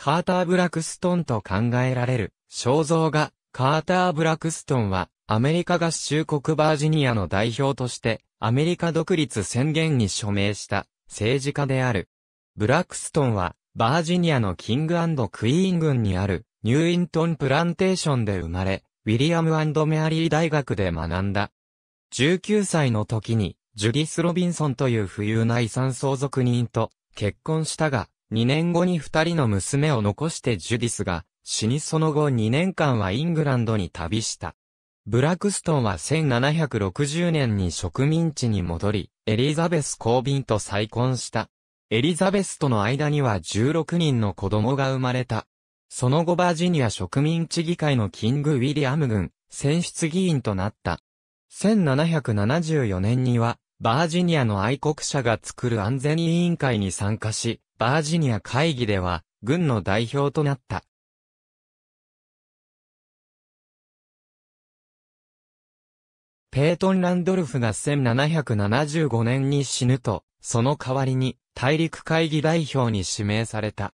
カーター・ブラクストンと考えられる肖像画、カーター・ブラクストンは、アメリカ合衆国バージニアの代表として、アメリカ独立宣言に署名した政治家である。ブラクストンは、バージニアのキングクイーン郡にあるニューイントンプランテーションで生まれ、ウィリアムメアリー大学で学んだ。19歳の時に、ジュディス・ロビンソンという富裕な遺産相続人と結婚したが、2年後に2人の娘を残してジュディスが、死にその後2年間はイングランドに旅した。ブラクストンは1760年に植民地に戻り、エリザベスビンと再婚した。エリザベスとの間には16人の子供が生まれた。その後バージニア植民地議会のキング・ウィリアム軍、選出議員となった。1774年には、バージニアの愛国者が作る安全委員会に参加し、バージニア会議では、軍の代表となった。ペートン・ランドルフが1775年に死ぬと、その代わりに大陸会議代表に指名された。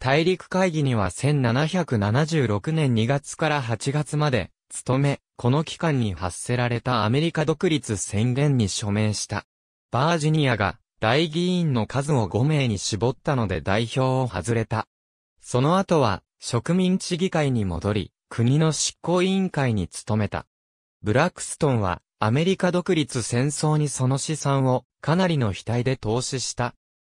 大陸会議には1776年2月から8月まで、務め、この期間に発せられたアメリカ独立宣言に署名した。バージニアが代議員の数を5名に絞ったので代表を外れた。その後は、植民地議会に戻り、国の執行委員会に務めた。ブラックストンは、アメリカ独立戦争にその資産を、かなりの額で投資した。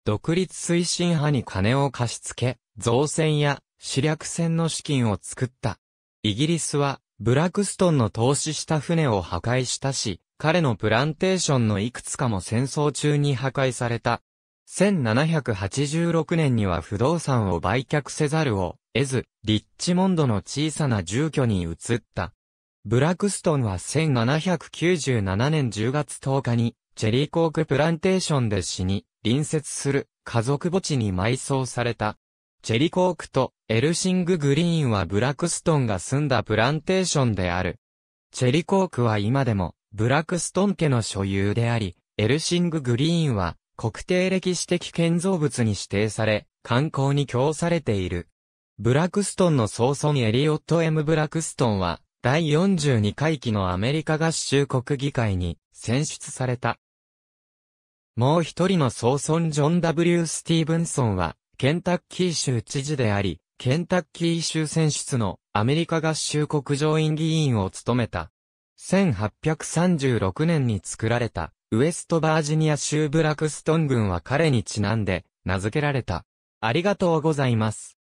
独立推進派に金を貸し付け、造船や、私略船の資金を作った。イギリスは、ブラックストンの投資した船を破壊したし、彼のプランテーションのいくつかも戦争中に破壊された。1786年には不動産を売却せざるを得ず、リッチモンドの小さな住居に移った。ブラクストンは1797年10月10日に、チェリーコークプランテーションで死に、隣接する家族墓地に埋葬された。チェリコークとエルシング・グリーンはブラクストンが住んだプランテーションである。チェリコークは今でもブラックストン家の所有であり、エルシンググリーンは国定歴史的建造物に指定され、観光に供されている。ブラックストンの総孫エリオット・ M・ ブラックストンは、第42回期のアメリカ合衆国議会に選出された。もう一人の総孫ジョン・ W・ スティーブンソンは、ケンタッキー州知事であり、ケンタッキー州選出のアメリカ合衆国上院議員を務めた。1836年に作られた、ウエストバージニア州ブラクストン郡は彼にちなんで、名付けられた。ありがとうございます。